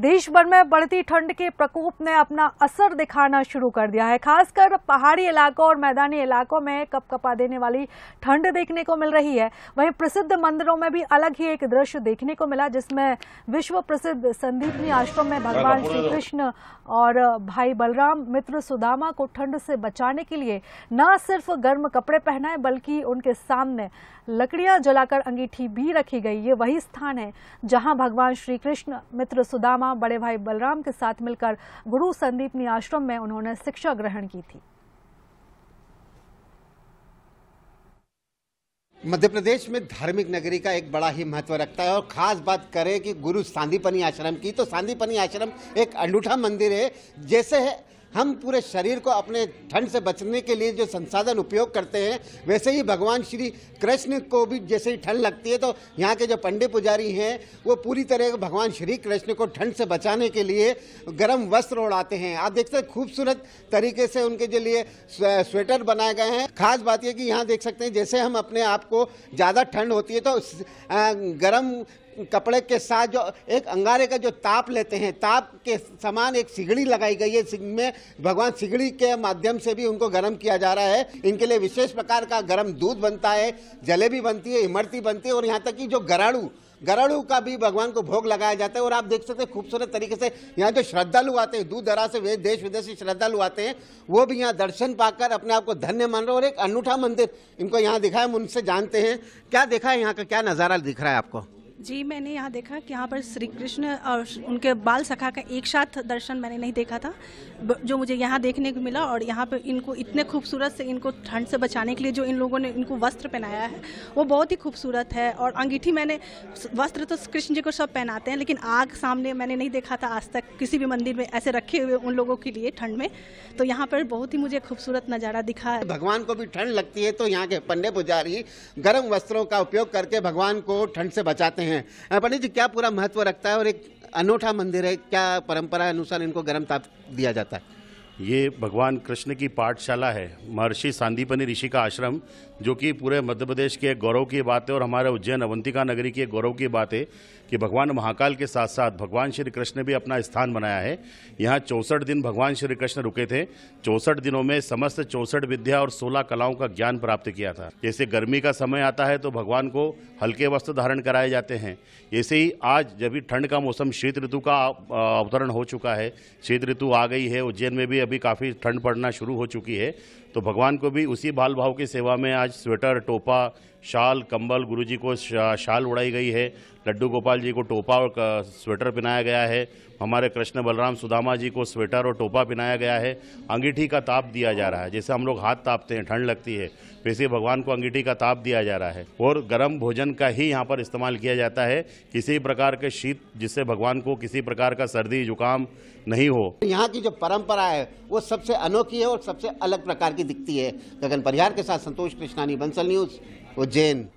देश भर में बढ़ती ठंड के प्रकोप ने अपना असर दिखाना शुरू कर दिया है खासकर पहाड़ी इलाकों और मैदानी इलाकों में कपकपा देने वाली ठंड देखने को मिल रही है वहीं प्रसिद्ध मंदिरों में भी अलग ही एक दृश्य देखने को मिला जिसमें विश्व प्रसिद्ध संदीपनी आश्रम में भगवान तो- श्री कृष्ण और भाई बलराम मित्र सुदामा को ठंड से बचाने के लिए न सिर्फ गर्म कपड़े पहनाए बल्कि उनके सामने लकड़ियां जलाकर अंगीठी भी रखी गई ये वही स्थान है जहां भगवान श्री कृष्ण मित्र सुदामा वर्मा बड़े भाई बलराम के साथ मिलकर गुरु संदीपनी आश्रम में उन्होंने शिक्षा ग्रहण की थी मध्य प्रदेश में धार्मिक नगरी का एक बड़ा ही महत्व रखता है और खास बात करें कि गुरु सांदीपनी आश्रम की तो सांदीपनी आश्रम एक अंडूठा मंदिर है जैसे है हम पूरे शरीर को अपने ठंड से बचने के लिए जो संसाधन उपयोग करते हैं वैसे ही भगवान श्री कृष्ण को भी जैसे ही ठंड लगती है तो यहाँ के जो पंडित पुजारी हैं वो पूरी तरह भगवान श्री कृष्ण को ठंड से बचाने के लिए गर्म वस्त्र उड़ाते हैं आप देख सकते खूबसूरत तरीके से उनके जो लिए स्वेटर बनाए गए हैं खास बात यह कि यहाँ देख सकते हैं जैसे हम अपने आप को ज़्यादा ठंड होती है तो गर्म कपड़े के साथ जो एक अंगारे का जो ताप लेते हैं ताप के समान एक सिगड़ी लगाई गई है में भगवान सिगड़ी के माध्यम से भी उनको गर्म किया जा रहा है इनके लिए विशेष प्रकार का गर्म दूध बनता है जलेबी बनती है इमरती बनती है और यहाँ तक कि जो गराड़ू गराड़ू का भी भगवान को भोग लगाया जाता है और आप देख सकते हैं खूबसूरत तरीके से यहाँ जो श्रद्धालु आते हैं दूर दराज से देश विदेश से श्रद्धालु आते हैं वो भी यहाँ दर्शन पाकर अपने आप को धन्य मान रहे और एक अनूठा मंदिर इनको यहाँ दिखा है हम उनसे जानते हैं क्या देखा है यहाँ का क्या नज़ारा दिख रहा है आपको जी मैंने यहाँ देखा कि यहाँ पर श्री कृष्ण और उनके बाल सखा का एक साथ दर्शन मैंने नहीं देखा था जो मुझे यहाँ देखने को मिला और यहाँ पर इनको इतने खूबसूरत से इनको ठंड से बचाने के लिए जो इन लोगों ने इनको वस्त्र पहनाया है वो बहुत ही खूबसूरत है और अंगीठी मैंने वस्त्र तो कृष्ण जी को सब पहनाते हैं लेकिन आग सामने मैंने नहीं देखा था आज तक किसी भी मंदिर में ऐसे रखे हुए उन लोगों के लिए ठंड में तो यहाँ पर बहुत ही मुझे खूबसूरत नज़ारा दिखा है भगवान को भी ठंड लगती है तो यहाँ के पंडे पुजारी गर्म वस्त्रों का उपयोग करके भगवान को ठंड से बचाते हैं हैं हाँ, पंडित जी क्या पूरा महत्व रखता है और एक अनूठा मंदिर है क्या परंपरा अनुसार इनको गर्म ताप दिया जाता है ये भगवान कृष्ण की पाठशाला है महर्षि सांदीपनी ऋषि का आश्रम जो कि पूरे मध्य प्रदेश के गौरव की बात है और हमारे उज्जैन अवंतिका नगरी की गौरव की बात है कि भगवान महाकाल के साथ साथ भगवान श्री कृष्ण भी अपना स्थान बनाया है यहाँ चौंसठ दिन भगवान श्री कृष्ण रुके थे चौंसठ दिनों में समस्त चौंसठ विद्या और सोलह कलाओं का ज्ञान प्राप्त किया था जैसे गर्मी का समय आता है तो भगवान को हल्के वस्त्र धारण कराए जाते हैं ऐसे ही आज जब भी ठंड का मौसम शीत ऋतु का अवतरण हो चुका है शीत ऋतु आ गई है उज्जैन में भी अभी काफ़ी ठंड पड़ना शुरू हो चुकी है तो भगवान को भी उसी बाल भाव की सेवा में आज स्वेटर टोपा शाल कंबल गुरुजी को शाल उड़ाई गई है लड्डू गोपाल जी को टोपा और स्वेटर पहनाया गया है हमारे कृष्ण बलराम सुदामा जी को स्वेटर और टोपा पहनाया गया है अंगीठी का ताप दिया जा रहा है जैसे हम लोग हाथ तापते हैं ठंड लगती है वैसे भगवान को अंगीठी का ताप दिया जा रहा है और गर्म भोजन का ही यहाँ पर इस्तेमाल किया जाता है किसी प्रकार के शीत जिससे भगवान को किसी प्रकार का सर्दी जुकाम नहीं हो यहाँ की जो परंपरा है वो सबसे अनोखी है और सबसे अलग प्रकार की दिखती है गगन परिहार के साथ संतोष कृष्णानी बंसल न्यूज़ उज्जैन